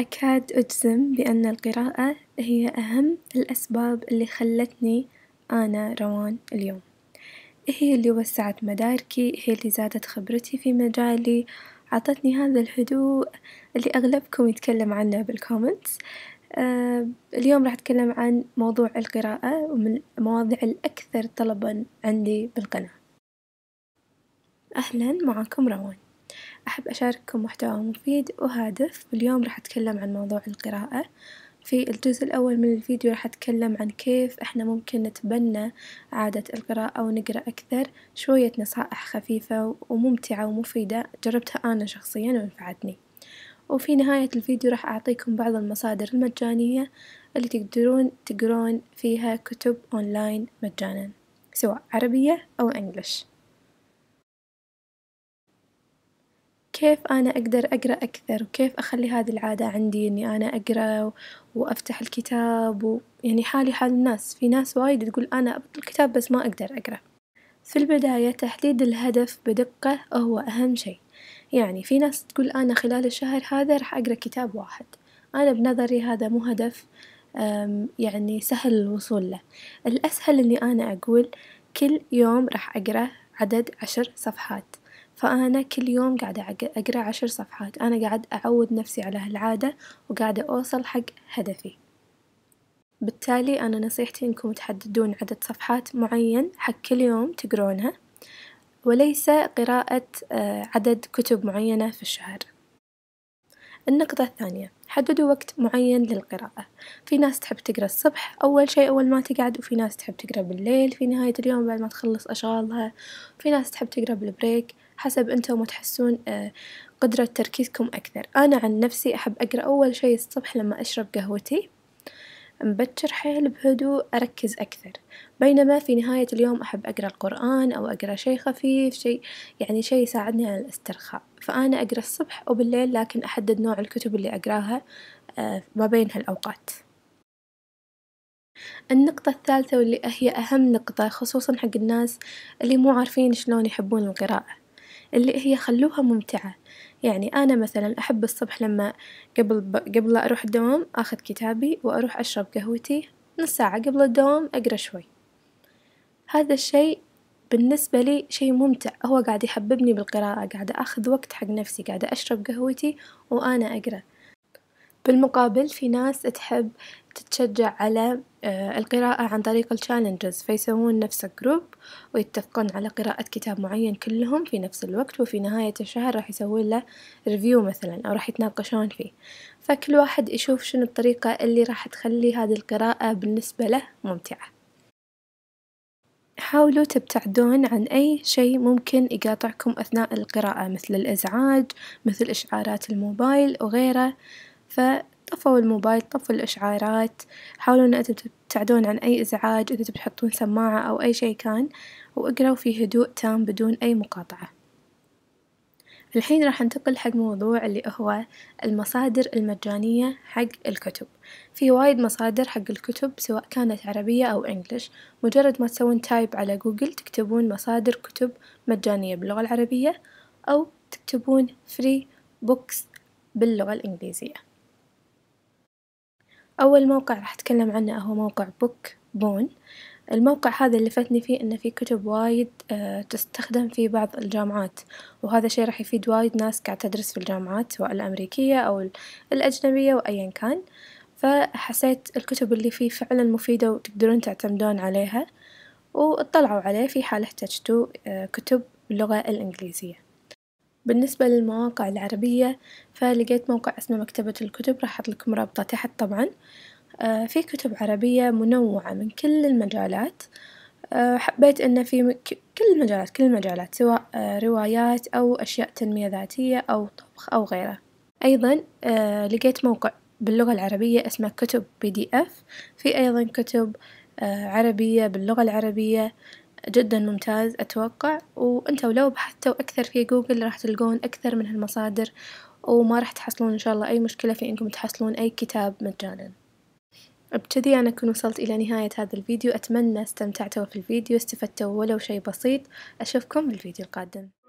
أكاد أجزم بأن القراءة هي أهم الأسباب اللي خلتني أنا روان اليوم هي اللي وسعت مداركي هي اللي زادت خبرتي في مجالي عطتني هذا الهدوء اللي أغلبكم يتكلم عنه بالكومنتس آه اليوم راح أتكلم عن موضوع القراءة ومن المواضيع الأكثر طلبا عندي بالقناة أهلا معكم روان أحب أشارككم محتوى مفيد وهادف واليوم راح أتكلم عن موضوع القراءة في الجزء الأول من الفيديو راح أتكلم عن كيف إحنا ممكن نتبنى عادة القراءة ونقرأ أكثر شوية نصائح خفيفة وممتعة ومفيدة جربتها أنا شخصيا ونفعتني وفي نهاية الفيديو راح أعطيكم بعض المصادر المجانية اللي تقدرون تقرون فيها كتب أونلاين مجانا سواء عربية أو إنجليش كيف أنا أقدر أقرأ أكثر وكيف أخلي هذي العادة عندي إني أنا أقرأ وأفتح الكتاب ويعني حالي حال الناس في ناس وايد تقول أنا أبطل كتاب بس ما أقدر أقرأ في البداية تحديد الهدف بدقة هو أهم شيء يعني في ناس تقول أنا خلال الشهر هذا راح أقرأ كتاب واحد أنا بنظري هذا مو هدف يعني سهل الوصول له الأسهل أني أنا أقول كل يوم راح أقرأ عدد عشر صفحات فأنا كل يوم قاعدة أقرأ عشر صفحات أنا قاعد أعود نفسي على هالعادة وقاعدة أوصل حق هدفي بالتالي أنا نصيحتي إنكم تحددون عدد صفحات معين حق كل يوم تقرونها وليس قراءة آه، عدد كتب معينة في الشهر النقطة الثانية حددوا وقت معين للقراءة في ناس تحب تقرأ الصبح أول شيء أول ما تقعد وفي ناس تحب تقرأ بالليل في نهاية اليوم بعد ما تخلص أشغالها في ناس تحب تقرأ بالبريك حسب أنتم تحسون آه، قدرة تركيزكم أكثر أنا عن نفسي أحب أقرأ أول شي الصبح لما أشرب قهوتي مبكر حيل بهدوء أركز أكثر بينما في نهاية اليوم أحب أقرأ القرآن أو أقرأ شي خفيف شي يعني شي يساعدني على الاسترخاء فأنا أقرأ الصبح أو بالليل لكن أحدد نوع الكتب اللي أقراها آه، ما بين هالأوقات النقطة الثالثة واللي هي أهم نقطة خصوصا حق الناس اللي مو عارفين شلون يحبون القراءة اللي هي خلوها ممتعة يعني أنا مثلا أحب الصبح لما قبل ب... قبل أروح الدوام أخذ كتابي وأروح أشرب قهوتي نص ساعة قبل الدوام أقرأ شوي هذا الشيء بالنسبة لي شيء ممتع هو قاعد يحببني بالقراءة قاعد أخذ وقت حق نفسي قاعد أشرب قهوتي وأنا أقرأ بالمقابل في ناس تحب تتشجع على آه، القراءة عن طريق التشالنجز فيسوون نفس جروب ويتفقون على قراءة كتاب معين كلهم في نفس الوقت وفي نهاية الشهر راح يسوون له ريفيو مثلا أو راح يتناقشون فيه فكل واحد يشوف شنو الطريقة اللي راح تخلي هذه القراءة بالنسبة له ممتعة حاولوا تبتعدون عن أي شيء ممكن يقاطعكم أثناء القراءة مثل الإزعاج مثل إشعارات الموبايل وغيره فطفوا الموبايل طفوا الإشعارات حاولوا أن أنتم تبتعدون عن أي إزعاج إذا تحطون سماعة أو أي شيء كان واقرأوا في هدوء تام بدون أي مقاطعة الحين راح انتقل حق موضوع اللي هو المصادر المجانية حق الكتب في وايد مصادر حق الكتب سواء كانت عربية أو إنجليش مجرد ما تسوون تايب على جوجل تكتبون مصادر كتب مجانية باللغة العربية أو تكتبون فري بوكس باللغة الإنجليزية أول موقع راح أتكلم عنه هو موقع بوك بون الموقع هذا اللي فتني فيه أنه في كتب وايد آه، تستخدم في بعض الجامعات وهذا الشي راح يفيد وايد ناس قاعد تدرس في الجامعات سواء الأمريكية أو الأجنبية وأيا كان فحسيت الكتب اللي فيه فعلا مفيدة وتقدرون تعتمدون عليها واطلعوا عليه في حال احتجتوا آه، كتب باللغة الإنجليزية بالنسبة للمواقع العربية فلقيت موقع اسمه مكتبة الكتب راح أحط لكم رابطه تحت طبعا آه، في كتب عربية منوعة من كل المجالات آه، حبيت إنه في كل المجالات كل المجالات سواء آه، روايات أو أشياء تنمية ذاتية أو طبخ أو غيره أيضا لقيت موقع باللغة العربية اسمه كتب بي دي اف في أيضا كتب عربية باللغة العربية جدا ممتاز أتوقع وأنت لو بحثتوا أكثر في جوجل راح تلقون أكثر من هالمصادر وما راح تحصلون إن شاء الله أي مشكلة في إنكم تحصلون أي كتاب مجانا بكذي أنا أكون وصلت إلى نهاية هذا الفيديو أتمنى استمتعتوا في الفيديو استفدتوا ولو شيء بسيط أشوفكم بالفيديو القادم